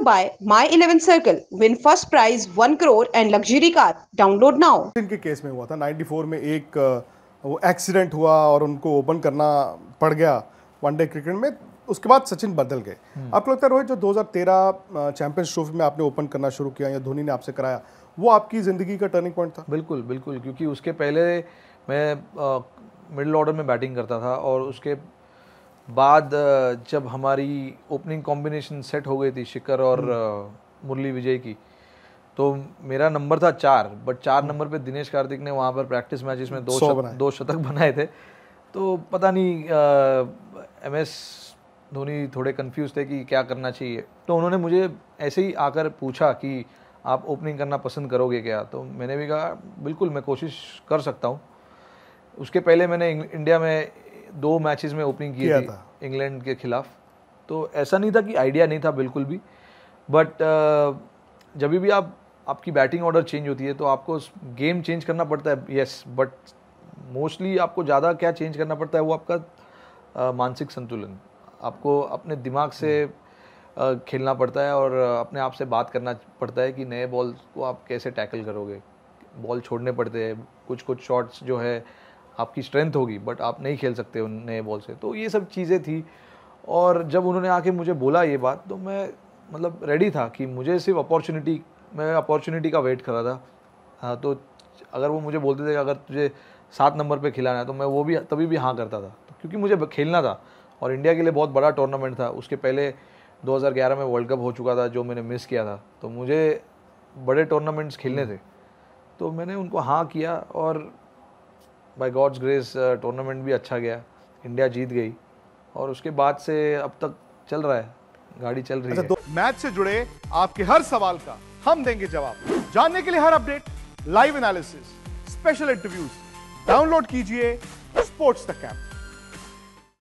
to buy My 11 Circle, win first prize 1 crore and luxury car. Download now. इनके case में हुआ था 94 में एक वो एक्सीडेंट हुआ और उनको ओपन करना पड़ गया वनडे क्रिकेट में उसके बाद सचिन बदल गए हम्म। आपको लगता है रोहित जो 2013 चैंपियंस ट्रॉफी में आपने ओपन करना शुरू किया या धोनी ने आपसे कराया वो आपकी ज़िंदगी का टर्निंग पॉइंट था बिल्कुल बिल्कुल क्योंकि उसके पहले मैं मिडिल ऑर्डर में बैटिंग करता था और उसके बाद जब हमारी ओपनिंग कॉम्बिनेशन सेट हो गई थी शिखर और हम्म। मुरली विजय की तो मेरा नंबर था चार बट चार नंबर हम्म। पे दिनेश कार्तिक ने वहाँ पर प्रैक्टिस मैचेस में दो शत, दो शतक बनाए थे तो पता नहीं एम एस धोनी थोड़े कंफ्यूज थे कि क्या करना चाहिए तो उन्होंने मुझे ऐसे ही आकर पूछा कि आप ओपनिंग करना पसंद करोगे क्या तो मैंने भी कहा बिल्कुल मैं कोशिश कर सकता हूँ उसके पहले मैंने इंडिया में दो मैचेस में ओपनिंग की थी इंग्लैंड के खिलाफ तो ऐसा नहीं था कि आइडिया नहीं था बिल्कुल भी बट uh, जब भी आप आपकी बैटिंग ऑर्डर चेंज होती है तो आपको गेम चेंज करना पड़ता है यस बट मोस्टली आपको ज़्यादा क्या चेंज करना पड़ता है वो आपका uh, मानसिक संतुलन आपको अपने दिमाग से हम्म। uh, खेलना पड़ता है और अपने आप से बात करना पड़ता है कि नए बॉल को आप कैसे टैकल करोगे बॉल छोड़ने पड़ते हैं कुछ कुछ शॉट्स जो है आपकी स्ट्रेंथ होगी बट आप नहीं खेल सकते उन नए बॉल से तो ये सब चीज़ें थी और जब उन्होंने आके मुझे बोला ये बात तो मैं मतलब रेडी था कि मुझे सिर्फ अपॉर्चुनिटी मैं अपॉर्चुनिटी का वेट कर रहा था हाँ तो अगर वो मुझे बोलते थे अगर तुझे सात नंबर पे खिलाना है तो मैं वो भी तभी भी हाँ करता था तो क्योंकि मुझे खेलना था और इंडिया के लिए बहुत बड़ा टूर्नामेंट था उसके पहले 2011 में वर्ल्ड कप हो चुका था जो मैंने मिस किया था तो मुझे बड़े टूर्नामेंट्स खेलने थे तो मैंने उनको हाँ किया और बाय गॉड्स ग्रेस टूर्नामेंट भी अच्छा गया इंडिया जीत गई और उसके बाद से अब तक चल रहा है गाड़ी चल रही अच्छा, है मैच से जुड़े आपके हर सवाल का हम देंगे जवाब जानने के लिए हर update live analysis special interviews download कीजिए स्पोर्ट्स द कैंप